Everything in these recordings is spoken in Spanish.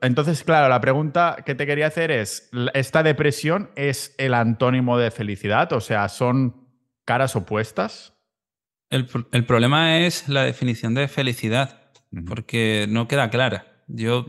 Entonces, claro, la pregunta que te quería hacer es, ¿esta depresión es el antónimo de felicidad? O sea, ¿son caras opuestas? El, problema es la definición de felicidad, porque no queda clara. Yo,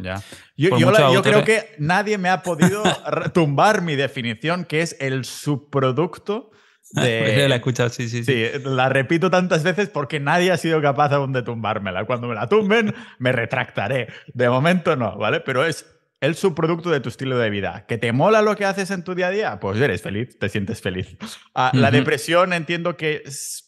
creo que nadie me ha podido tumbar mi definición, que es el subproducto la he sí, sí, sí, la repito tantas veces porque nadie ha sido capaz aún de tumbármela. Cuando me la tumben, me retractaré. De momento no, ¿vale? Pero es el subproducto de tu estilo de vida. ¿Que te mola lo que haces en tu día a día? Pues eres feliz, te sientes feliz. Ah, la depresión entiendo que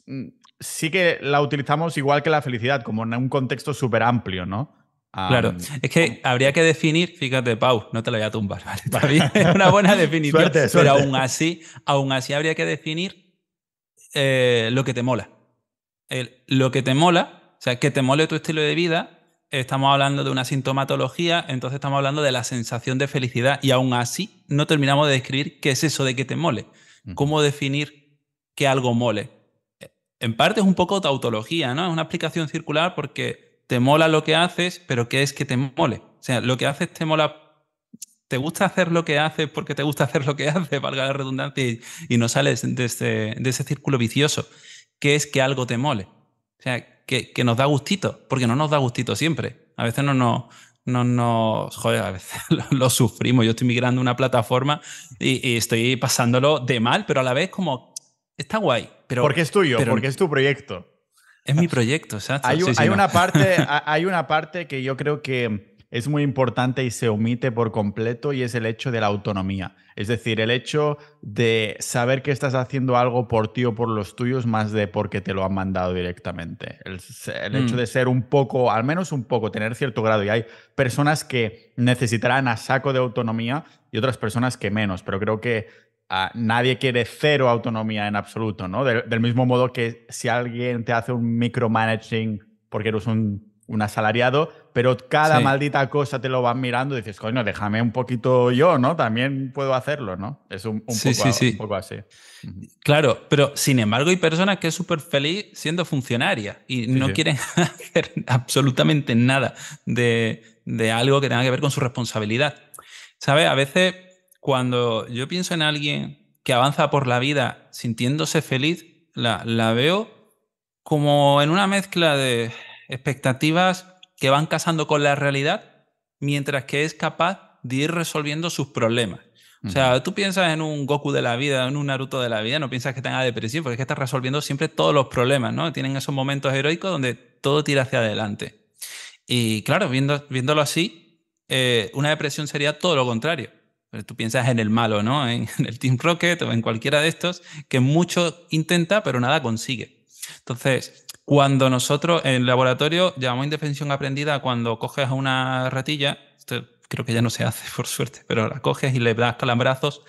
mm, sí que la utilizamos igual que la felicidad, como en un contexto súper amplio, ¿no? claro, es que habría que definir, fíjate, Pau, no te la voy a tumbar, es una buena definición, pero aún así, aún así habría que definir eh, lo que te mola. lo que te mola, o sea, que te mole tu estilo de vida, estamos hablando de una sintomatología, entonces estamos hablando de la sensación de felicidad y aún así no terminamos de describir qué es eso de que te mole. ¿Cómo definir que algo mole? En parte es un poco tautología, ¿no? Es una explicación circular porque te mola lo que haces, pero ¿qué es que te mole. O sea, lo que haces te mola, te gusta hacer lo que haces porque te gusta hacer lo que haces, valga la redundancia, y, no sales de, ese círculo vicioso, ¿qué es que algo te mole. O sea, que, nos da gustito, porque no nos da gustito siempre. A veces no nos, no joder, a veces lo, sufrimos. Yo estoy migrando una plataforma y, estoy pasándolo de mal, pero a la vez como, está guay. Pero, porque es tuyo, porque es tu proyecto. Es mi proyecto, exacto. Hay, una parte, hay una parte que yo creo que es muy importante y se omite por completo y es el hecho de la autonomía. Es decir, el hecho de saber que estás haciendo algo por ti o por los tuyos más de porque te lo han mandado directamente. El, hecho mm. de ser un poco, al menos un poco, tener cierto grado. Y hay personas que necesitarán a saco de autonomía y otras personas que menos, pero creo que nadie quiere cero autonomía en absoluto, ¿no? Del, mismo modo que si alguien te hace un micromanaging porque eres un, un asalariado, pero cada maldita cosa te lo vas mirando y dices, coño, déjame un poquito yo, ¿no? También puedo hacerlo, ¿no? Es un, poco, así. Claro, pero sin embargo hay personas que es súper feliz siendo funcionaria y no quieren hacer absolutamente nada de, de algo que tenga que ver con su responsabilidad. ¿Sabes? A veces cuando yo pienso en alguien que avanza por la vida sintiéndose feliz, la, la veo como en una mezcla de expectativas que van casando con la realidad, mientras que es capaz de ir resolviendo sus problemas. O sea, tú piensas en un Goku de la vida, en un Naruto de la vida, no piensas que tenga depresión, porque es que estás resolviendo siempre todos los problemas, ¿no? Tienen esos momentos heroicos donde todo tira hacia adelante. Y claro, viéndolo así, eh, una depresión sería todo lo contrario tú piensas en el malo, ¿no? En, el Team Rocket o en cualquiera de estos, que mucho intenta, pero nada consigue. Entonces, cuando nosotros en el laboratorio llamamos indefensión aprendida cuando coges a una ratilla, creo que ya no se hace por suerte, pero la coges y le das calambrazos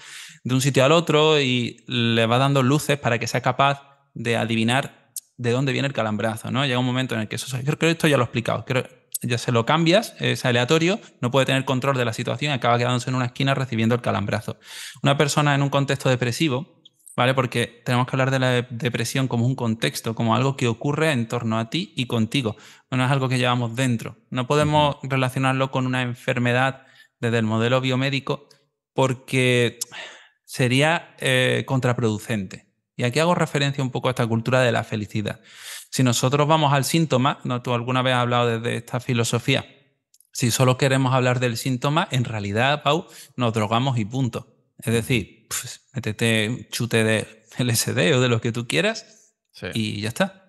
de un sitio al otro y le vas dando luces para que sea capaz de adivinar de dónde viene el calambrazo, ¿no? Llega un momento en el que eso, creo que esto ya lo he explicado, creo, ya se lo cambias, es aleatorio, no puede tener control de la situación y acaba quedándose en una esquina recibiendo el calambrazo. Una persona en un contexto depresivo, ¿vale? Porque tenemos que hablar de la depresión como un contexto, como algo que ocurre en torno a ti y contigo, no es algo que llevamos dentro. No podemos relacionarlo con una enfermedad desde el modelo biomédico porque sería eh, contraproducente. Y aquí hago referencia un poco a esta cultura de la felicidad. Si nosotros vamos al síntoma, tú alguna vez has hablado desde esta filosofía, si solo queremos hablar del síntoma, en realidad, Pau, nos drogamos y punto. Es decir, métete un chute de LSD o de lo que tú quieras y ya está.